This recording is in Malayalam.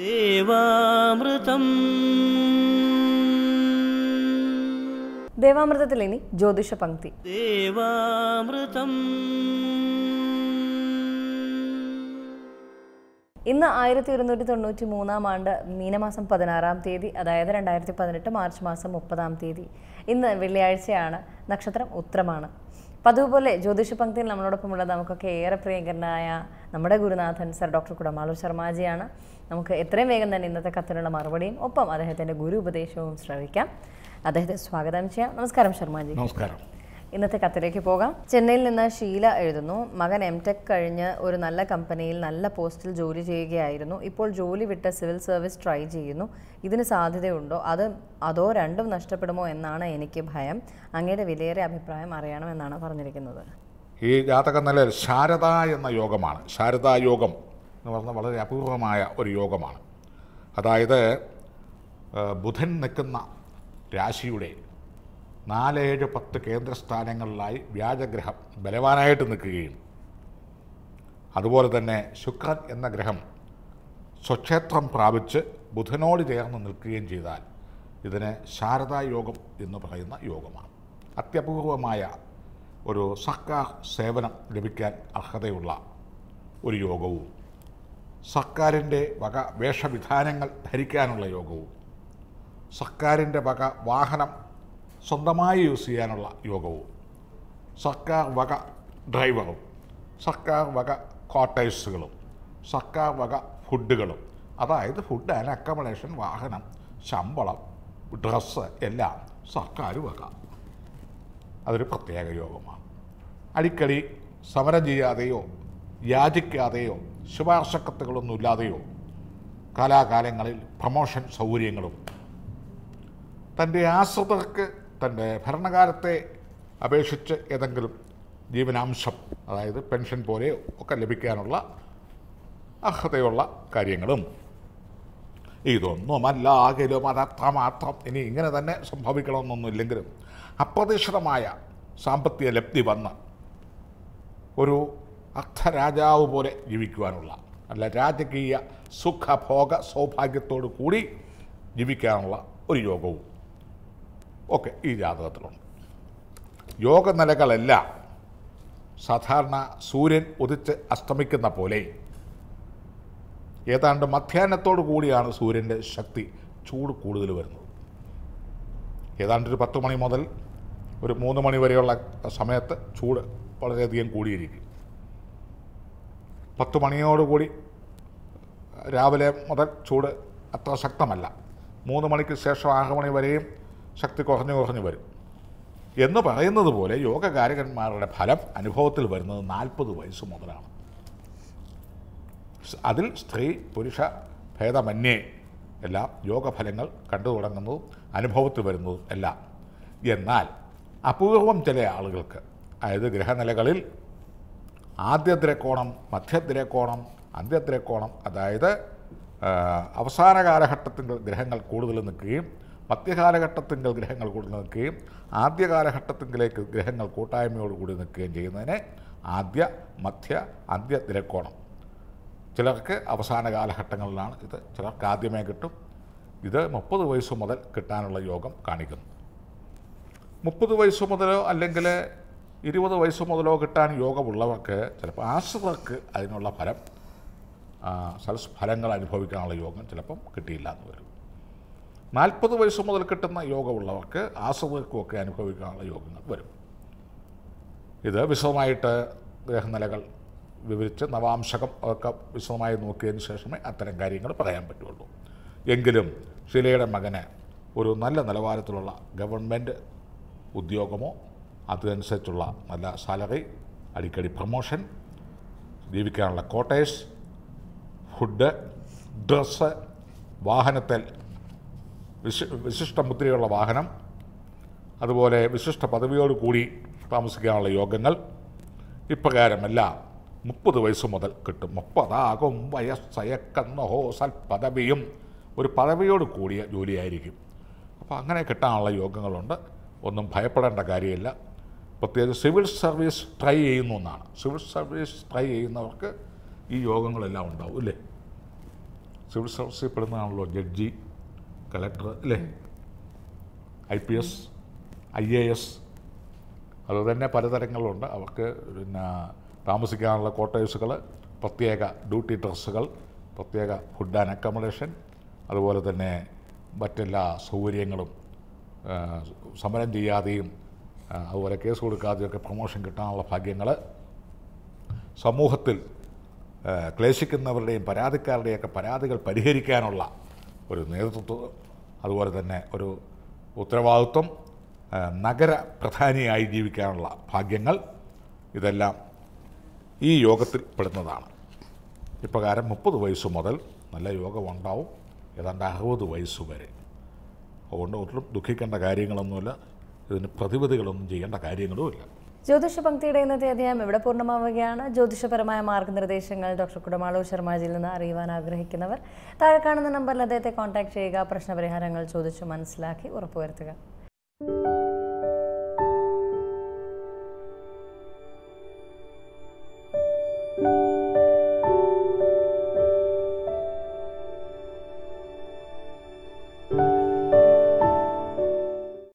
ദേവാമൃതം ദേവാമൃതത്തിൽ ഇനി ജ്യോതിഷ പങ്ക്തി ദേവാമൃതം ഇന്ന് ആയിരത്തി ഒരുന്നൂറ്റി തൊണ്ണൂറ്റി മൂന്നാം ആണ്ട് മീനമാസം പതിനാറാം തീയതി അതായത് രണ്ടായിരത്തി പതിനെട്ട് മാർച്ച് മാസം മുപ്പതാം തീയതി ഇന്ന് വെള്ളിയാഴ്ചയാണ് നക്ഷത്രം ഉത്രമാണ് അപ്പം അതുപോലെ ജ്യോതിഷ പങ്ക്തിയിൽ ഉള്ള നമുക്കൊക്കെ ഏറെ പ്രിയങ്കരനായ നമ്മുടെ ഗുരുനാഥൻ സർ ഡോക്ടർ കുടമാളു ശർമാജിയാണ് നമുക്ക് എത്രയും വേഗം തന്നെ ഇന്നത്തെ കത്തിനുള്ള മറുപടിയും ഒപ്പം അദ്ദേഹത്തിൻ്റെ ഗുരു ഉപദേശവും ശ്രവിക്കാം അദ്ദേഹത്തെ സ്വാഗതം ചെയ്യാം നമസ്കാരം ശർമാജി നമസ്കാരം ഇന്നത്തെ കത്തിലേക്ക് പോകാം ചെന്നൈയിൽ നിന്ന് ഷീല എഴുതുന്നു മകൻ എം ടെക് കഴിഞ്ഞ് ഒരു നല്ല കമ്പനിയിൽ നല്ല പോസ്റ്റിൽ ജോലി ചെയ്യുകയായിരുന്നു ഇപ്പോൾ ജോലി വിട്ട് സിവിൽ സർവീസ് ട്രൈ ചെയ്യുന്നു ഇതിന് സാധ്യതയുണ്ടോ അത് അതോ രണ്ടും നഷ്ടപ്പെടുമോ എന്നാണ് എനിക്ക് ഭയം അങ്ങയുടെ വിലയേറെ അഭിപ്രായം അറിയണമെന്നാണ് പറഞ്ഞിരിക്കുന്നത് ഈ ജാതക നില ശാരദ എന്ന യോഗമാണ് ശാരദാ യോഗം എന്ന് പറഞ്ഞ വളരെ അപൂർവമായ ഒരു യോഗമാണ് അതായത് ബുധൻ നിൽക്കുന്ന രാശിയുടെ നാല് ഏഴ് പത്ത് കേന്ദ്രസ്ഥാനങ്ങളിലായി വ്യാജഗ്രഹം ബലവാനായിട്ട് നിൽക്കുകയും അതുപോലെ തന്നെ ശുക്രൻ എന്ന ഗ്രഹം സ്വക്ഷേത്രം പ്രാപിച്ച് ബുധനോട് ചേർന്ന് നിൽക്കുകയും ചെയ്താൽ ഇതിന് ശാരദായോഗം എന്ന് പറയുന്ന യോഗമാണ് അത്യപൂർവമായ ഒരു സർക്കാർ സേവനം ലഭിക്കാൻ അർഹതയുള്ള ഒരു യോഗവും സർക്കാരിൻ്റെ വക വേഷവിധാനങ്ങൾ ധരിക്കാനുള്ള യോഗവും സർക്കാരിൻ്റെ വക വാഹനം സ്വന്തമായി യൂസ് ചെയ്യാനുള്ള യോഗവും സർക്കാർ വക ഡ്രൈവറും സർക്കാർ വക ക്വാർട്ടേഴ്സുകളും സർക്കാർ വക ഫുഡുകളും അതായത് ഫുഡ് ആൻഡ് അക്കോമഡേഷൻ വാഹനം ശമ്പളം ഡ്രസ്സ് എല്ലാം സർക്കാർ വക അതൊരു പ്രത്യേക യോഗമാണ് അടിക്കടി സമരം ചെയ്യാതെയോ യാചിക്കാതെയോ ശുപാർശക്കത്തുകളൊന്നുമില്ലാതെയോ കലാകാലങ്ങളിൽ പ്രമോഷൻ സൗകര്യങ്ങളും തൻ്റെ ആശ്രിതർക്ക് തൻ്റെ ഭരണകാലത്തെ അപേക്ഷിച്ച് ഏതെങ്കിലും ജീവനാംശം അതായത് പെൻഷൻ പോലെ ഒക്കെ ലഭിക്കാനുള്ള അർഹതയുള്ള കാര്യങ്ങളും ഇതൊന്നുമല്ല ആകിലും അതത്രമാത്രം ഇനി ഇങ്ങനെ തന്നെ സംഭവിക്കണമെന്നൊന്നുമില്ലെങ്കിലും അപ്രതീക്ഷിതമായ സാമ്പത്തിക ലബ്ധി വന്ന് ഒരു അർത്ഥരാജാവ് പോലെ ജീവിക്കുവാനുള്ള അല്ല രാജകീയ സുഖഭോഗ സൗഭാഗ്യത്തോടു കൂടി ജീവിക്കാനുള്ള ഒരു യോഗവും ഒക്കെ ഈ ജാതകത്തിലുണ്ട് നിലകളെല്ലാം സാധാരണ സൂര്യൻ ഉദിച്ച് അസ്തമിക്കുന്ന പോലെ ഏതാണ്ട് മധ്യാഹ്നത്തോടു കൂടിയാണ് സൂര്യൻ്റെ ശക്തി ചൂട് കൂടുതൽ വരുന്നത് ഏതാണ്ട് ഒരു പത്ത് മണി മുതൽ ഒരു മൂന്ന് മണി വരെയുള്ള സമയത്ത് ചൂട് വളരെയധികം കൂടിയിരിക്കും പത്ത് മണിയോടുകൂടി രാവിലെ മുതൽ ചൂട് അത്ര ശക്തമല്ല മൂന്ന് മണിക്ക് ശേഷം ആറ് മണി വരെയും ശക്തി കുറഞ്ഞു കുറഞ്ഞു വരും എന്ന് പറയുന്നത് പോലെ യോഗകാരകന്മാരുടെ ഫലം അനുഭവത്തിൽ വരുന്നത് നാൽപ്പത് വയസ്സ് മുതലാണ് അതിൽ സ്ത്രീ പുരുഷ ഭേദമന്യേ എല്ലാം യോഗഫലങ്ങൾ കണ്ടു തുടങ്ങുന്നതും അനുഭവത്തിൽ വരുന്നതും എല്ലാം എന്നാൽ അപൂർവം ചില ആളുകൾക്ക് അതായത് ഗ്രഹനിലകളിൽ ആദ്യദ്രക്കോണം മധ്യദ്രക്കോണം അന്ത്യദ്രക്കോണം അതായത് അവസാന കാലഘട്ടത്തിൻ്റെ ഗ്രഹങ്ങൾ കൂടുതൽ നിൽക്കുകയും മധ്യകാലഘട്ടത്തിങ്കിൽ ഗ്രഹങ്ങൾ കൂടി നിൽക്കുകയും ആദ്യ കാലഘട്ടത്തിങ്കിലേക്ക് ഗ്രഹങ്ങൾ കൂട്ടായ്മയോടുകൂടി നിൽക്കുകയും ചെയ്യുന്നതിനെ ആദ്യ മധ്യ അന്ത്യ തിരക്കോണം ചിലർക്ക് അവസാന കാലഘട്ടങ്ങളിലാണ് ഇത് ചിലർക്ക് ആദ്യമേ കിട്ടും ഇത് മുപ്പത് വയസ്സ് മുതൽ കിട്ടാനുള്ള യോഗം കാണിക്കുന്നു മുപ്പത് വയസ്സ് മുതലോ അല്ലെങ്കിൽ ഇരുപത് വയസ്സ് മുതലോ കിട്ടാൻ യോഗമുള്ളവർക്ക് ചിലപ്പോൾ ആശ്രിതർക്ക് അതിനുള്ള ഫലം ഫലങ്ങൾ അനുഭവിക്കാനുള്ള യോഗം ചിലപ്പം കിട്ടിയില്ല എന്ന് വരും നാൽപ്പത് വയസ്സ് മുതൽ കിട്ടുന്ന യോഗമുള്ളവർക്ക് ആസുഖമൊക്കെ അനുഭവിക്കാനുള്ള യോഗങ്ങൾ വരും ഇത് വിശദമായിട്ട് ഗ്രഹനിലകൾ വിവരിച്ച് നവാംശകം ഒക്കെ വിശദമായി നോക്കിയതിന് ശേഷമേ അത്തരം കാര്യങ്ങൾ പറയാൻ പറ്റുള്ളൂ എങ്കിലും ഷിലയുടെ മകന് ഒരു നല്ല നിലവാരത്തിലുള്ള ഗവൺമെൻറ് ഉദ്യോഗമോ അതിനനുസരിച്ചുള്ള നല്ല സാലറി അടിക്കടി പ്രമോഷൻ ജീവിക്കാനുള്ള ക്വാർട്ടേഴ്സ് ഫുഡ് ഡ്രസ്സ് വാഹനത്തിൽ വിശി വിശിഷ്ട മുദ്രയുള്ള വാഹനം അതുപോലെ വിശിഷ്ട പദവിയോടുകൂടി താമസിക്കാനുള്ള യോഗങ്ങൾ ഇപ്രകാരമെല്ലാം മുപ്പത് വയസ്സ് മുതൽ കിട്ടും മുപ്പതാകും ഹോസൽ പദവിയും ഒരു പദവിയോട് കൂടിയ ജോലിയായിരിക്കും അപ്പോൾ അങ്ങനെ കിട്ടാനുള്ള യോഗങ്ങളുണ്ട് ഒന്നും ഭയപ്പെടേണ്ട കാര്യമില്ല പ്രത്യേകിച്ച് സിവിൽ സർവീസ് ട്രൈ ചെയ്യുന്നു എന്നാണ് സിവിൽ സർവീസ് ട്രൈ ചെയ്യുന്നവർക്ക് ഈ യോഗങ്ങളെല്ലാം ഉണ്ടാവും അല്ലേ സിവിൽ സർവീസിൽ പെടുന്നതാണല്ലോ ജഡ്ജി കളക്ടർ അല്ലേ I P S I A S അതുപോലെ തന്നെ പലതരങ്ങളുണ്ട് അവർക്ക് പിന്നെ താമസിക്കാനുള്ള ക്വാർട്ടേഴ്സുകൾ പ്രത്യേക ഡ്യൂട്ടി ഡ്രസ്സുകൾ പ്രത്യേക ഫുഡ് ആൻഡ് അക്കോമഡേഷൻ അതുപോലെ തന്നെ മറ്റെല്ലാ സൗകര്യങ്ങളും സമരം ചെയ്യാതെയും അതുപോലെ കേസ് ഒക്കെ പ്രൊമോഷൻ കിട്ടാനുള്ള ഭാഗ്യങ്ങൾ സമൂഹത്തിൽ ക്ലേശിക്കുന്നവരുടെയും പരാതിക്കാരുടെയൊക്കെ പരാതികൾ പരിഹരിക്കാനുള്ള ഒരു നേതൃത്വ അതുപോലെ തന്നെ ഒരു ഉത്തരവാദിത്വം നഗര പ്രധാനിയായി ജീവിക്കാനുള്ള ഭാഗ്യങ്ങൾ ഇതെല്ലാം ഈ യോഗത്തിൽ പെടുന്നതാണ് ഇപ്രകാരം മുപ്പത് വയസ്സ് മുതൽ നല്ല യോഗം ഉണ്ടാവും ഏതാണ്ട് അറുപത് വയസ്സ് വരെ അതുകൊണ്ട് ഒട്ടും ദുഃഖിക്കേണ്ട കാര്യങ്ങളൊന്നുമില്ല ഇതിന് പ്രതിവിധികളൊന്നും ചെയ്യേണ്ട കാര്യങ്ങളുമില്ല ജ്യോതിഷ പങ്ക്തിയുടെ ഇന്നത്തെ അധ്യായം ഇവിടെ പൂർണ്ണമാവുകയാണ് ജ്യോതിഷപരമായ മാർഗ്ഗനിർദ്ദേശങ്ങൾ ഡോക്ടർ കുടമാളൂർ ശർമാജിയിൽ നിന്ന് അറിയുവാൻ ആഗ്രഹിക്കുന്നവർ താഴെ കാണുന്ന നമ്പറിൽ അദ്ദേഹത്തെ കോൺടാക്ട് ചെയ്യുക പ്രശ്നപരിഹാരങ്ങൾ ചോദിച്ചു മനസ്സിലാക്കി ഉറപ്പുവരുത്തുക